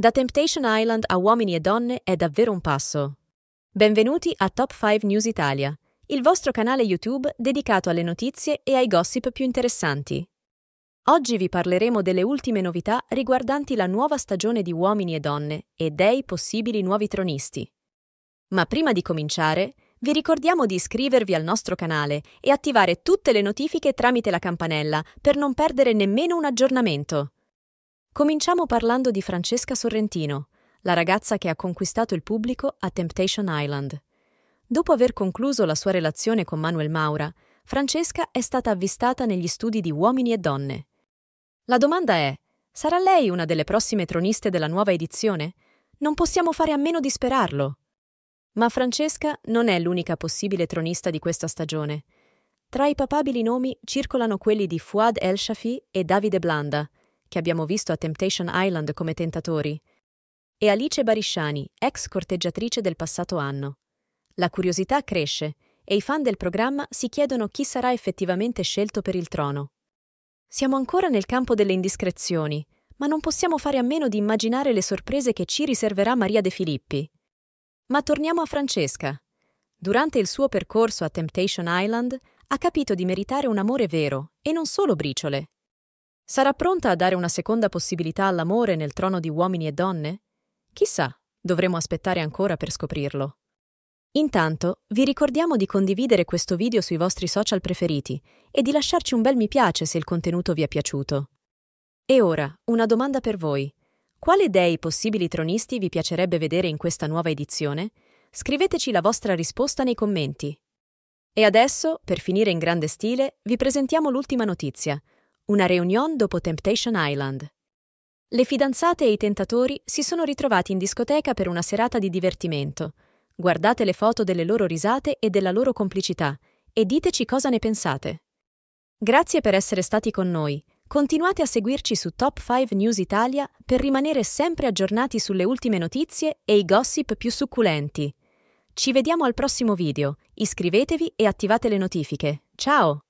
Da Temptation Island a uomini e donne è davvero un passo. Benvenuti a Top 5 News Italia, il vostro canale YouTube dedicato alle notizie e ai gossip più interessanti. Oggi vi parleremo delle ultime novità riguardanti la nuova stagione di Uomini e Donne e dei possibili nuovi tronisti. Ma prima di cominciare, vi ricordiamo di iscrivervi al nostro canale e attivare tutte le notifiche tramite la campanella per non perdere nemmeno un aggiornamento. Cominciamo parlando di Francesca Sorrentino, la ragazza che ha conquistato il pubblico a Temptation Island. Dopo aver concluso la sua relazione con Manuel Maura, Francesca è stata avvistata negli studi di Uomini e Donne. La domanda è, sarà lei una delle prossime troniste della nuova edizione? Non possiamo fare a meno di sperarlo. Ma Francesca non è l'unica possibile tronista di questa stagione. Tra i papabili nomi circolano quelli di Fuad El-Shafi e Davide Blanda, che abbiamo visto a Temptation Island come tentatori, e Alice Barisciani, ex corteggiatrice del passato anno. La curiosità cresce e i fan del programma si chiedono chi sarà effettivamente scelto per il trono. Siamo ancora nel campo delle indiscrezioni, ma non possiamo fare a meno di immaginare le sorprese che ci riserverà Maria De Filippi. Ma torniamo a Francesca. Durante il suo percorso a Temptation Island ha capito di meritare un amore vero e non solo briciole. Sarà pronta a dare una seconda possibilità all'amore nel trono di uomini e donne? Chissà, dovremo aspettare ancora per scoprirlo. Intanto, vi ricordiamo di condividere questo video sui vostri social preferiti e di lasciarci un bel mi piace se il contenuto vi è piaciuto. E ora, una domanda per voi. Quale dei possibili tronisti vi piacerebbe vedere in questa nuova edizione? Scriveteci la vostra risposta nei commenti. E adesso, per finire in grande stile, vi presentiamo l'ultima notizia – una reunion dopo Temptation Island. Le fidanzate e i tentatori si sono ritrovati in discoteca per una serata di divertimento. Guardate le foto delle loro risate e della loro complicità e diteci cosa ne pensate. Grazie per essere stati con noi. Continuate a seguirci su Top 5 News Italia per rimanere sempre aggiornati sulle ultime notizie e i gossip più succulenti. Ci vediamo al prossimo video, iscrivetevi e attivate le notifiche. Ciao!